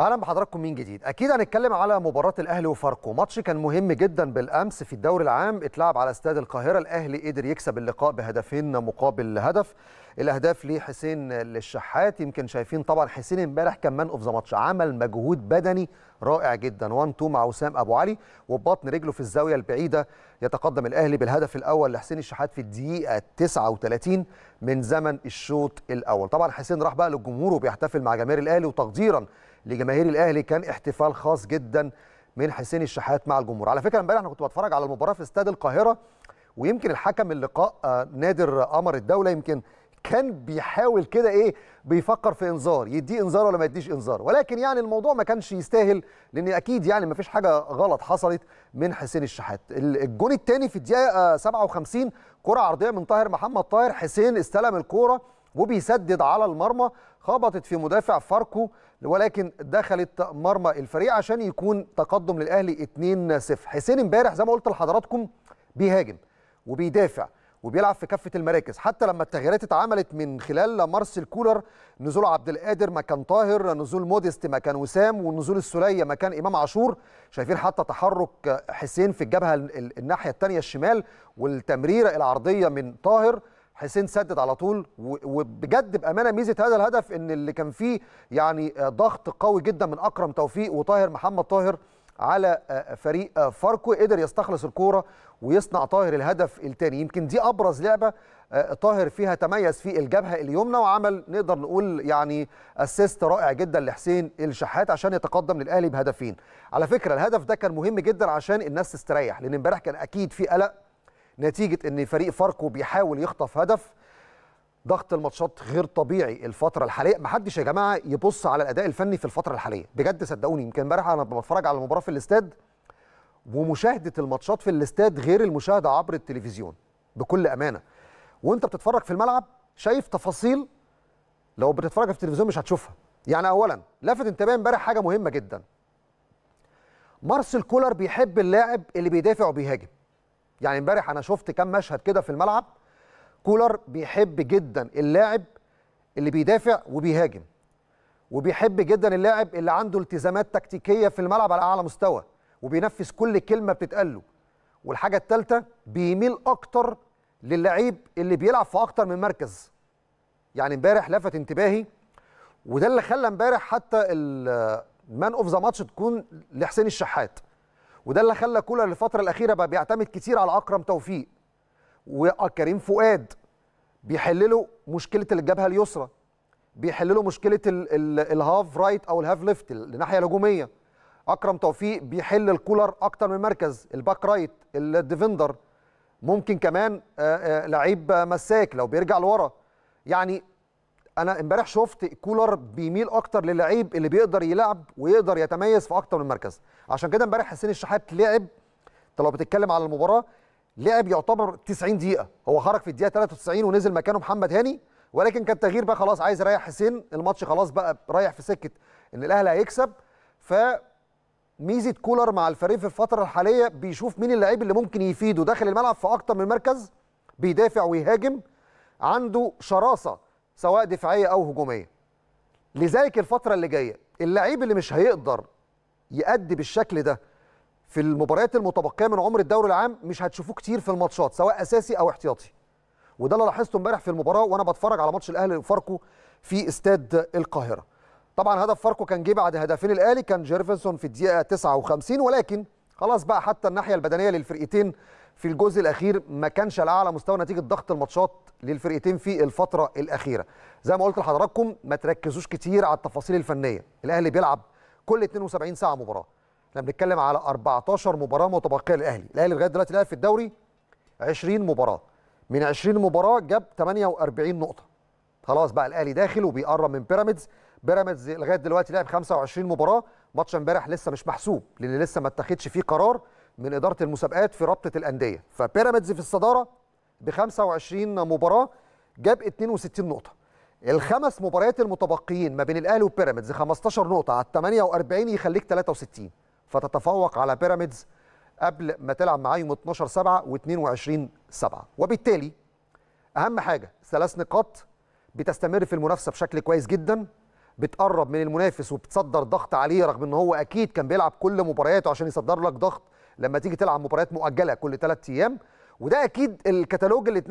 اهلا بحضراتكم من جديد اكيد هنتكلم على مباراه الاهلي وفاركو ماتش كان مهم جدا بالامس في الدوري العام اتلعب على استاد القاهره الاهلي قدر يكسب اللقاء بهدفين مقابل هدف الاهداف لحسين للشحات يمكن شايفين طبعا حسين امبارح كان مان اوف ذا ماتش عمل مجهود بدني رائع جدا وان تو مع وسام ابو علي وبطن رجله في الزاويه البعيده يتقدم الاهلي بالهدف الاول لحسين الشحات في الدقيقه 39 من زمن الشوط الاول طبعا حسين راح بقى للجمهور وبيحتفل مع جماهير الاهلي وتقديرا لجماهير الاهلي كان احتفال خاص جدا من حسين الشحات مع الجمهور على فكره امبارح انا كنت بتفرج على المباراه في استاد القاهره ويمكن الحكم اللقاء آه، نادر قمر الدوله يمكن كان بيحاول كده ايه بيفكر في انذار يديه انذار ولا ما يديش انذار ولكن يعني الموضوع ما كانش يستاهل لان اكيد يعني ما فيش حاجه غلط حصلت من حسين الشحات الجون الثاني في الدقيقه 57 آه، كره عرضيه من طاهر محمد طاهر حسين استلم الكوره وبيسدد على المرمى خبطت في مدافع فاركو ولكن دخلت مرمى الفريق عشان يكون تقدم للاهلي 2-0 حسين امبارح زي ما قلت لحضراتكم بيهاجم وبيدافع وبيلعب في كافه المراكز حتى لما التغييرات اتعملت من خلال مارسيل كولر نزول عبد القادر مكان طاهر نزول موديست مكان وسام ونزول السليه مكان امام عاشور شايفين حتى تحرك حسين في الجبهه الناحيه الثانيه الشمال والتمريره العرضيه من طاهر حسين سدد على طول وبجد بامانه ميزه هذا الهدف ان اللي كان فيه يعني ضغط قوي جدا من اكرم توفيق وطاهر محمد طاهر على آه، فريق آه، فاركو قدر يستخلص الكوره ويصنع طاهر الهدف الثاني يمكن دي ابرز لعبه آه، طاهر فيها تميز في الجبهه اليمنى وعمل نقدر نقول يعني اسيست رائع جدا لحسين الشحات عشان يتقدم للاهلي بهدفين على فكره الهدف ده كان مهم جدا عشان الناس تستريح لان امبارح كان اكيد في قلق نتيجه ان فريق فاركو بيحاول يخطف هدف ضغط الماتشات غير طبيعي الفتره الحاليه محدش يا جماعه يبص على الاداء الفني في الفتره الحاليه بجد صدقوني يمكن امبارح انا بتفرج على المباراه في الاستاد ومشاهده الماتشات في الاستاد غير المشاهده عبر التلفزيون بكل امانه وانت بتتفرج في الملعب شايف تفاصيل لو بتتفرج في التلفزيون مش هتشوفها يعني اولا لفت انتباهي امبارح حاجه مهمه جدا مارسيل كولر بيحب اللاعب اللي بيدافع وبيهاجم يعني امبارح انا شفت كام مشهد كده في الملعب كولر بيحب جدا اللاعب اللي بيدافع وبيهاجم وبيحب جدا اللاعب اللي عنده التزامات تكتيكيه في الملعب على اعلى مستوى وبينفذ كل كلمه بتتقال له والحاجه الثالثه بيميل اكتر للعيب اللي بيلعب في اكتر من مركز يعني امبارح لفت انتباهي وده اللي خلى امبارح حتى المان اوف ذا ماتش تكون لحسين الشحات وده اللي خلى كولر الفتره الاخيره بقى بيعتمد كتير على اكرم توفيق وكريم فؤاد بيحللوا مشكله الجبهه اليسرى بيحللوا مشكله الهاف رايت او الهاف ليفت الناحيه الهجوميه اكرم توفيق بيحل الكولر اكتر من مركز الباك رايت الديفندر ممكن كمان آه، آه، لعيب مساك لو بيرجع لورا يعني انا امبارح شفت كولر بيميل اكتر للعيب اللي بيقدر يلعب ويقدر يتميز في اكتر من مركز عشان كده امبارح حسين الشحات لعب انت لو بتتكلم على المباراه لعب يعتبر 90 دقيقه هو خرج في الدقيقه 93 ونزل مكانه محمد هاني ولكن كان تغيير بقى خلاص عايز يريح حسين الماتش خلاص بقى رايح في سكه ان الاهلي هيكسب ف ميزه كولر مع الفريق في الفتره الحاليه بيشوف مين اللعيب اللي ممكن يفيده داخل الملعب في اكتر من مركز بيدافع ويهاجم عنده شراسه سواء دفاعيه او هجوميه لذلك الفتره اللي جايه اللعيب اللي مش هيقدر يأدي بالشكل ده في المباريات المتبقيه من عمر الدوري العام مش هتشوفوه كتير في الماتشات سواء اساسي او احتياطي وده اللي لاحظته امبارح في المباراه وانا بتفرج على ماتش الاهلي وفاركو في استاد القاهره طبعا هدف فاركو كان جه بعد هدفين الاهلي كان جيرفنسون في الدقيقه 59 ولكن خلاص بقى حتى الناحيه البدنيه للفرقتين في الجزء الاخير ما كانش على اعلى مستوى نتيجه ضغط الماتشات للفرقتين في الفتره الاخيره زي ما قلت لحضراتكم ما تركزوش كتير على التفاصيل الفنيه الاهلي بيلعب كل 72 ساعه مباراه احنا بنتكلم على 14 مباراه متبقيه للاهلي الاهلي لغايه دلوقتي لعب في الدوري 20 مباراه من 20 مباراه جاب 48 نقطه خلاص بقى الاهلي داخل وبيقرب من بيراميدز بيراميدز لغايه دلوقتي لعب 25 مباراه ماتش امبارح لسه مش محسوب لان لسه ما اتخذش فيه قرار من اداره المسابقات في رابطه الانديه فبيراميدز في الصداره ب 25 مباراه جاب 62 نقطه الخمس مباريات المتبقيين ما بين الاهلي وبيراميدز 15 نقطه على 48 يخليك 63 فتتفوق على بيراميدز قبل ما تلعب معاه يوم 12 7 و22 7 وبالتالي اهم حاجه ثلاث نقاط بتستمر في المنافسه بشكل كويس جدا بتقرب من المنافس وبتصدر ضغط عليه رغم ان هو اكيد كان بيلعب كل مبارياته عشان يصدر لك ضغط لما تيجي تلعب مباريات مؤجله كل ثلاث ايام وده اكيد الكتالوج اللي